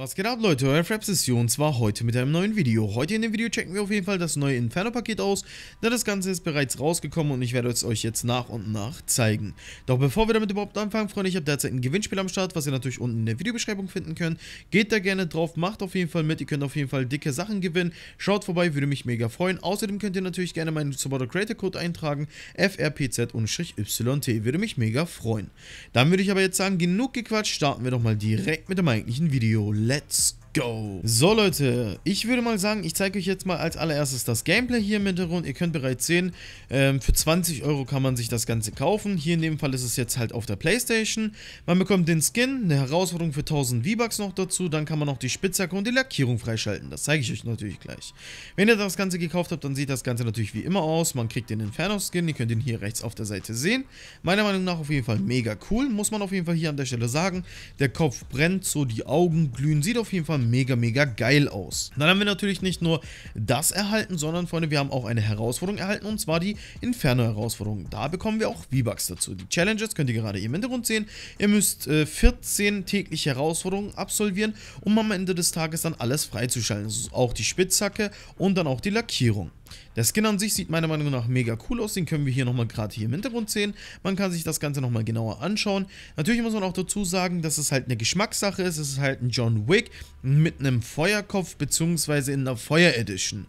Was geht ab Leute, euer Frap-Session zwar heute mit einem neuen Video. Heute in dem Video checken wir auf jeden Fall das neue Inferno-Paket aus, da das Ganze ist bereits rausgekommen und ich werde es euch jetzt nach und nach zeigen. Doch bevor wir damit überhaupt anfangen, Freunde, ich habe derzeit ein Gewinnspiel am Start, was ihr natürlich unten in der Videobeschreibung finden könnt. Geht da gerne drauf, macht auf jeden Fall mit, ihr könnt auf jeden Fall dicke Sachen gewinnen. Schaut vorbei, würde mich mega freuen. Außerdem könnt ihr natürlich gerne meinen Supporter Creator Code eintragen, FRPZ-YT, würde mich mega freuen. Dann würde ich aber jetzt sagen, genug gequatscht, starten wir doch mal direkt mit dem eigentlichen Video. let's go! So Leute, ich würde mal sagen, ich zeige euch jetzt mal als allererstes das Gameplay hier im Hintergrund. Ihr könnt bereits sehen, ähm, für 20 Euro kann man sich das Ganze kaufen. Hier in dem Fall ist es jetzt halt auf der Playstation. Man bekommt den Skin, eine Herausforderung für 1000 V-Bucks noch dazu. Dann kann man auch die Spitzhacke und die Lackierung freischalten. Das zeige ich euch natürlich gleich. Wenn ihr das Ganze gekauft habt, dann sieht das Ganze natürlich wie immer aus. Man kriegt den Inferno-Skin, ihr könnt ihn hier rechts auf der Seite sehen. Meiner Meinung nach auf jeden Fall mega cool, muss man auf jeden Fall hier an der Stelle sagen. Der Kopf brennt so, die Augen glühen, sieht auf jeden Fall mega, mega geil aus. Dann haben wir natürlich nicht nur das erhalten, sondern Freunde, wir haben auch eine Herausforderung erhalten und zwar die Inferno-Herausforderung. Da bekommen wir auch V-Bucks dazu. Die Challenges könnt ihr gerade im Hintergrund sehen. Ihr müsst äh, 14 tägliche Herausforderungen absolvieren, um am Ende des Tages dann alles freizuschalten. Also auch die Spitzhacke und dann auch die Lackierung. Der Skin an sich sieht meiner Meinung nach mega cool aus, den können wir hier nochmal gerade hier im Hintergrund sehen. Man kann sich das Ganze nochmal genauer anschauen. Natürlich muss man auch dazu sagen, dass es halt eine Geschmackssache ist, es ist halt ein John Wick mit einem Feuerkopf bzw. in einer Feuer Edition.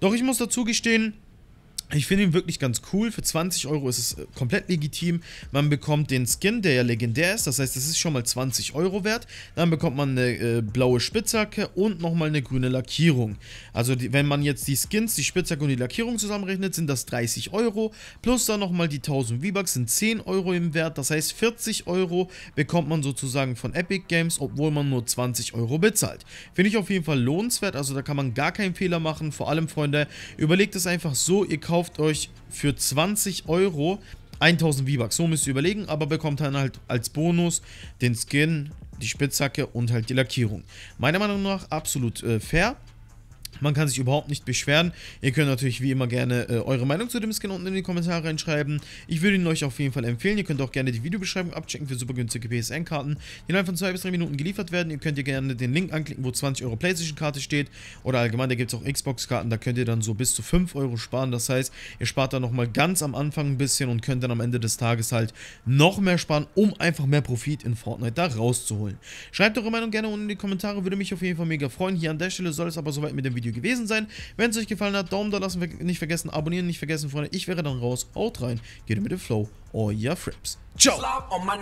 Doch ich muss dazu gestehen, ich finde ihn wirklich ganz cool. Für 20 Euro ist es äh, komplett legitim. Man bekommt den Skin, der ja legendär ist. Das heißt, das ist schon mal 20 Euro wert. Dann bekommt man eine äh, blaue Spitzhacke und nochmal eine grüne Lackierung. Also die, wenn man jetzt die Skins, die Spitzhacke und die Lackierung zusammenrechnet, sind das 30 Euro. Plus dann nochmal die 1000 V-Bucks sind 10 Euro im Wert. Das heißt, 40 Euro bekommt man sozusagen von Epic Games, obwohl man nur 20 Euro bezahlt. Finde ich auf jeden Fall lohnenswert. Also da kann man gar keinen Fehler machen. Vor allem, Freunde, überlegt es einfach so, ihr kauft kauft euch für 20 Euro 1000 V-Bucks. So müsst ihr überlegen, aber bekommt dann halt als Bonus den Skin, die Spitzhacke und halt die Lackierung. Meiner Meinung nach absolut äh, fair. Man kann sich überhaupt nicht beschweren. Ihr könnt natürlich wie immer gerne äh, eure Meinung zu dem Skin unten in die Kommentare reinschreiben. Ich würde ihn euch auf jeden Fall empfehlen. Ihr könnt auch gerne die Videobeschreibung abchecken für super günstige PSN-Karten, die innerhalb von 2 bis 3 Minuten geliefert werden. Ihr könnt ihr gerne den Link anklicken, wo 20 Euro Playstation-Karte steht. Oder allgemein, da gibt es auch Xbox-Karten, da könnt ihr dann so bis zu 5 Euro sparen. Das heißt, ihr spart dann nochmal ganz am Anfang ein bisschen und könnt dann am Ende des Tages halt noch mehr sparen, um einfach mehr Profit in Fortnite da rauszuholen. Schreibt eure Meinung gerne unten in die Kommentare, würde mich auf jeden Fall mega freuen. Hier an der Stelle soll es aber soweit mit dem Video Review gewesen sein. Wenn es euch gefallen hat, Daumen da lassen, nicht vergessen, abonnieren nicht vergessen, Freunde. Ich wäre dann raus. Haut rein, geht mit dem Flow, euer Frips. Ciao! Oh